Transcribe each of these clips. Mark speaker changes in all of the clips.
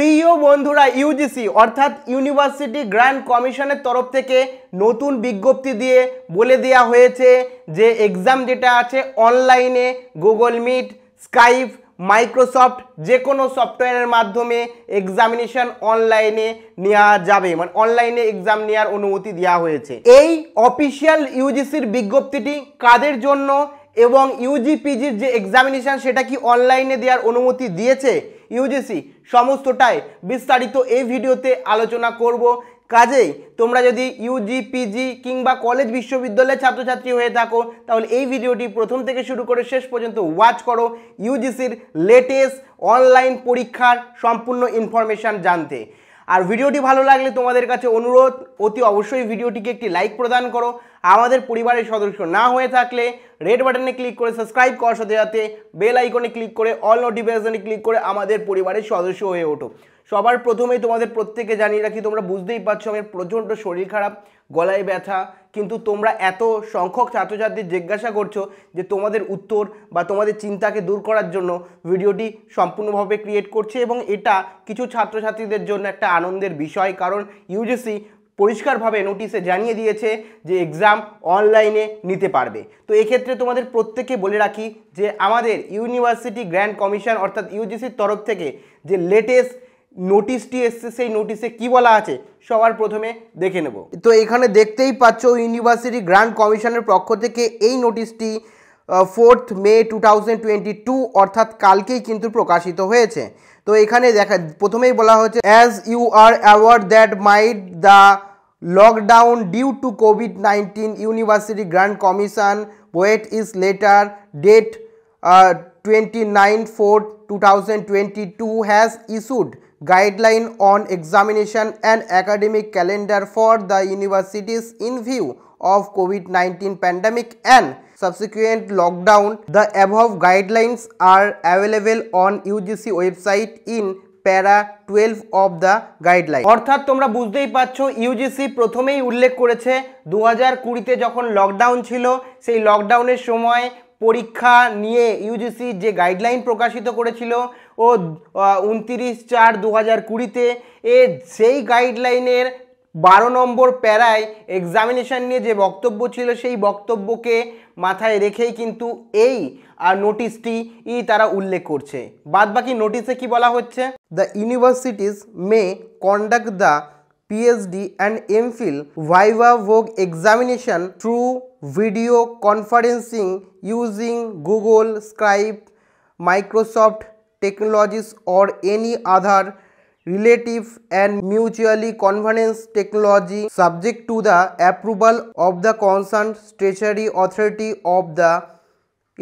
Speaker 1: প্রিয় বন্ধুরা ইউজিসি অর্থাৎ ইউনিভার্সিটি গ্র্যান্ড কমিশনের তরফ থেকে নতুন বিজ্ঞপ্তি দিয়ে বলে দেওয়া হয়েছে যে এক্সাম যেটা আছে অনলাইনে গুগল মিট স্কাইপ মাইক্রোসফট যে কোনো সফটওয়্যারের মাধ্যমে এক্সামিনেশন অনলাইনে নেওয়া যাবে মানে অনলাইনে এক্সাম নেওয়ার অনুমতি দেওয়া হয়েছে এই অফিসিয়াল ইউজিসির বিজ্ঞপ্তিটি কাদের জন্য এবং ইউজিপিজির যে এক্সামিনেশন সেটা কি অনলাইনে দেওয়ার অনুমতি দিয়েছে ইউজিসি সমস্তটাই বিস্তারিত এই ভিডিওতে আলোচনা করব কাজেই তোমরা যদি ইউজি পিজি কিংবা কলেজ বিশ্ববিদ্যালয়ের ছাত্রছাত্রী হয়ে থাকো তাহলে এই ভিডিওটি প্রথম থেকে শুরু করে শেষ পর্যন্ত ওয়াচ করো ইউজিসির লেটেস্ট অনলাইন পরীক্ষার সম্পূর্ণ ইনফরমেশান জানতে আর ভিডিওটি ভালো লাগলে তোমাদের কাছে অনুরোধ অতি অবশ্যই ভিডিওটিকে একটি লাইক প্রদান করো আমাদের পরিবারের সদস্য না হয়ে থাকলে রেড বাটনে ক্লিক করে সাবস্ক্রাইব করার সাথে সাথে বেল আইকনে ক্লিক করে অল নোটিফিকেশানে ক্লিক করে আমাদের পরিবারের সদস্য হয়ে ওঠো সবার প্রথমেই তোমাদের প্রত্যেকে জানিয়ে রাখি তোমরা বুঝতেই পারছো আমার প্রচণ্ড শরীর খারাপ গলায় ব্যথা কিন্তু তোমরা এত সংখ্যক ছাত্রছাত্রী জিজ্ঞাসা করছো যে তোমাদের উত্তর বা তোমাদের চিন্তাকে দূর করার জন্য ভিডিওটি সম্পূর্ণভাবে ক্রিয়েট করছে এবং এটা কিছু ছাত্রছাত্রীদের জন্য একটা আনন্দের বিষয় কারণ ইউজিসি পরিষ্কারভাবে নোটিশে জানিয়ে দিয়েছে যে এক্সাম অনলাইনে নিতে পারবে তো এক্ষেত্রে তোমাদের প্রত্যেকে বলে রাখি যে আমাদের ইউনিভার্সিটি গ্র্যান্ড কমিশন অর্থাৎ ইউজিসির তরফ থেকে যে লেটেস্ট নোটিশটি এসছে সেই নোটিশে কি বলা আছে সবার প্রথমে দেখে নেব তো এখানে দেখতেই পাচ্ছ ইউনিভার্সিটি গ্র্যান্ড কমিশনের পক্ষ থেকে এই নোটিশটি ফোর্থ মে টু অর্থাৎ কালকেই কিন্তু প্রকাশিত হয়েছে তো এখানে দেখা প্রথমেই বলা হয়েছে as you are aware that amid the lockdown due to COVID nineteen university grants commission vide its letter date twenty nine four two thousand twenty two has issued guideline on examination and academic calendar for the universities in view of COVID nineteen pandemic and subsequent lockdown the above guidelines are available on UGC website in para twelve of the guideline অর্থাৎ তোমরা বুঝতেই পারছো UGC প্রথমেই উল্লেখ করেছে দু হাজার কুড়িতে যখন লকডাউন ছিল সেই লকডাউনের সময় পরীক্ষা নিয়ে ইউজিসি যে গাইডলাইন প্রকাশিত করেছিল ও উনতিরিশ চার দু হাজার কুড়িতে এ সেই গাইডলাইনের বারো নম্বর প্যারায় এক্সামিনেশান নিয়ে যে বক্তব্য ছিল সেই বক্তব্যকে মাথায় রেখেই কিন্তু এই আর নোটিশটি ই তারা উল্লেখ করছে বাদবাকি নোটিশে কি বলা হচ্ছে the universities may conduct the PhD and MPhil viva voce examination through video conferencing using Google Skype Microsoft technologies or any other relative and mutually conference technology subject to the approval of the concern statutory authority of the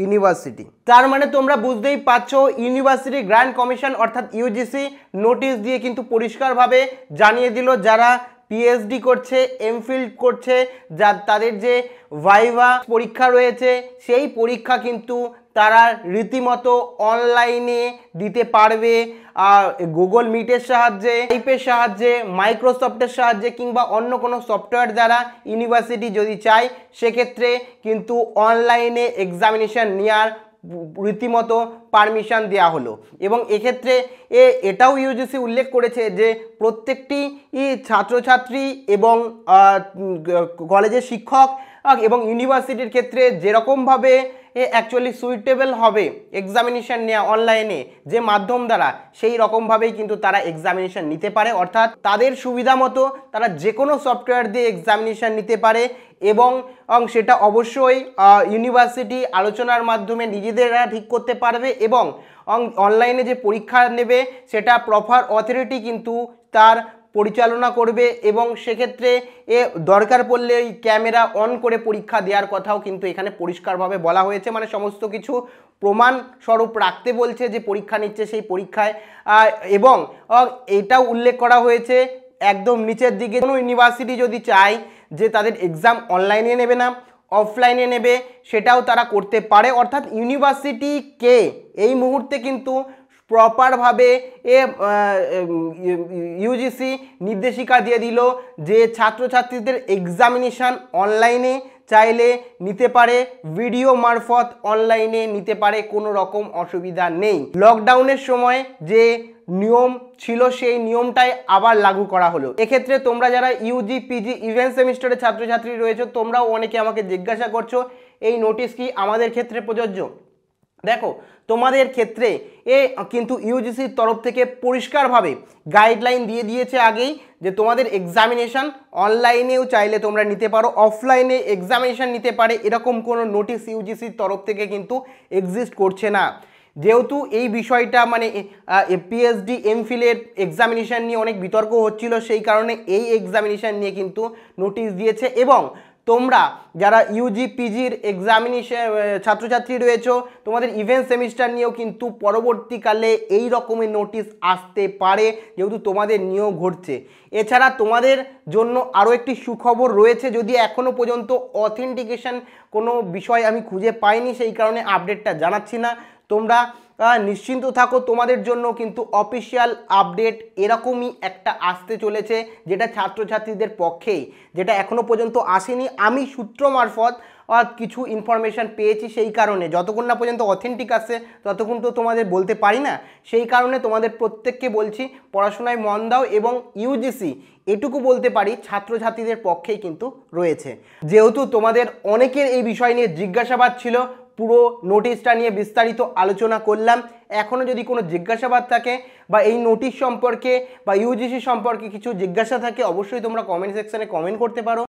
Speaker 1: university তার মানে তোমরা বুঝতেই পারছ university grants commission অর্থাৎ UGC notice দিয়ে কিন্তু পরিষ্কারভাবে জানিয়ে দিল যারা পিএইচডি করছে এমফিল করছে যা তাদের যে ভাইভা পরীক্ষা রয়েছে সেই পরীক্ষা কিন্তু তারা রীতিমতো অনলাইনে দিতে পারবে গুগল মিটের সাহায্যে টাইপের সাহায্যে মাইক্রোসফটের সাহায্যে কিংবা অন্য কোনো সফটওয়্যার দ্বারা ইউনিভার্সিটি যদি চায় সেক্ষেত্রে কিন্তু অনলাইনে এক্সামিনেশান নেওয়ার রীতিমতো পারমিশন দেয়া হলো এবং এক্ষেত্রে এ এটাও ইউজিসি উল্লেখ করেছে যে প্রত্যেকটি ছাত্রছাত্রী এবং কলেজের শিক্ষক এবং ইউনিভার্সিটির ক্ষেত্রে যেরকমভাবে অ্যাকচুয়ালি সুইটেবল হবে এক্সামিনেশান নেওয়া অনলাইনে যে মাধ্যম দ্বারা সেই রকমভাবেই কিন্তু তারা এক্সামিনেশান নিতে পারে অর্থাৎ তাদের সুবিধা মতো তারা যে কোনো সফটওয়্যার দিয়ে এক্সামিনেশান নিতে পারে এবং সেটা অবশ্যই ইউনিভার্সিটি আলোচনার মাধ্যমে নিজেদেরা ঠিক করতে পারবে এবং অনলাইনে যে পরীক্ষা নেবে সেটা প্রপার অথরিটি কিন্তু তার পরিচালনা করবে এবং সেক্ষেত্রে এ দরকার পড়লে এই ক্যামেরা অন করে পরীক্ষা দেওয়ার কথাও কিন্তু এখানে পরিষ্কারভাবে বলা হয়েছে মানে সমস্ত কিছু প্রমাণ স্বরূপ রাখতে বলছে যে পরীক্ষা নিচ্ছে সেই পরীক্ষায় এবং এটাও উল্লেখ করা হয়েছে একদম নিচের দিকে কোনো ইউনিভার্সিটি যদি চায় যে তাদের এক্সাম অনলাইনে নেবে না অফলাইনে নেবে সেটাও তারা করতে পারে অর্থাৎ ইউনিভার্সিটিকে এই মুহূর্তে কিন্তু প্রপারভাবে এ ইউজিসি নির্দেশিকা দিয়ে দিল যে ছাত্রছাত্রীদের এক্সামিনেশান অনলাইনে চাইলে নিতে পারে ভিডিও মারফত অনলাইনে নিতে পারে কোনো রকম অসুবিধা নেই লকডাউনের সময় যে নিয়ম ছিল সেই নিয়মটাই আবার লাগু করা হলো এক্ষেত্রে তোমরা যারা ইউজি পিজি ইভেন্ট সেমিস্টারের ছাত্রছাত্রী রয়েছে তোমরাও অনেকে আমাকে জিজ্ঞাসা করছো এই নোটিশ কি আমাদের ক্ষেত্রে প্রযোজ্য দেখো তোমাদের ক্ষেত্রে এ কিন্তু ইউজিসির তরফ থেকে পরিষ্কারভাবে গাইডলাইন দিয়ে দিয়েছে আগেই যে তোমাদের এক্সামিনেশান অনলাইনেও চাইলে তোমরা নিতে পারো অফলাইনে এক্সামিনেশান নিতে পারে এরকম কোনো নোটিশ ইউজিসির তরফ থেকে কিন্তু এক্সিস্ট করছে না যেহেতু এই বিষয়টা মানে পিএইচডি এমফিলের এক্সামিনেশান নিয়ে অনেক বিতর্ক হচ্ছিল সেই কারণে এই এক্সামিনেশান নিয়ে কিন্তু নোটিশ দিয়েছে এবং তোমরা যারা ইউজি পিজির এক্সামিনেশন ছাত্রছাত্রী রয়েছে তোমাদের ইভেন্ট সেমিস্টার নিয়েও কিন্তু পরবর্তীকালে এই রকমের নোটিশ আসতে পারে যেহেতু তোমাদের নিয়োগ ঘটছে এছাড়া তোমাদের জন্য আরও একটি সুখবর রয়েছে যদি এখনও পর্যন্ত অথেন্টিকেশন কোনো বিষয় আমি খুঁজে পাইনি সেই কারণে আপডেটটা জানাচ্ছি না তোমরা নিশ্চিন্ত থাকো তোমাদের জন্য কিন্তু অফিসিয়াল আপডেট এরকমই একটা আসতে চলেছে যেটা ছাত্রছাত্রীদের পক্ষেই যেটা এখনও পর্যন্ত আসেনি আমি সূত্র মারফত কিছু ইনফরমেশান পেয়েছি সেই কারণে যতক্ষণ না পর্যন্ত অথেন্টিক আসে ততক্ষণ তো তোমাদের বলতে পারি না সেই কারণে তোমাদের প্রত্যেককে বলছি পড়াশোনায় মন দাও এবং ইউজিসি এটুকু বলতে পারি ছাত্রছাত্রীদের পক্ষেই কিন্তু রয়েছে যেহেতু তোমাদের অনেকের এই বিষয় নিয়ে জিজ্ঞাসাবাদ ছিল পুরো নোটিশটা নিয়ে বিস্তারিত আলোচনা করলাম এখনও যদি কোনো জিজ্ঞাসাবাদ থাকে বা এই নোটিশ সম্পর্কে বা ইউজিসি সম্পর্কে কিছু জিজ্ঞাসা থাকে অবশ্যই তোমরা কমেন্ট সেকশানে কমেন্ট করতে পারো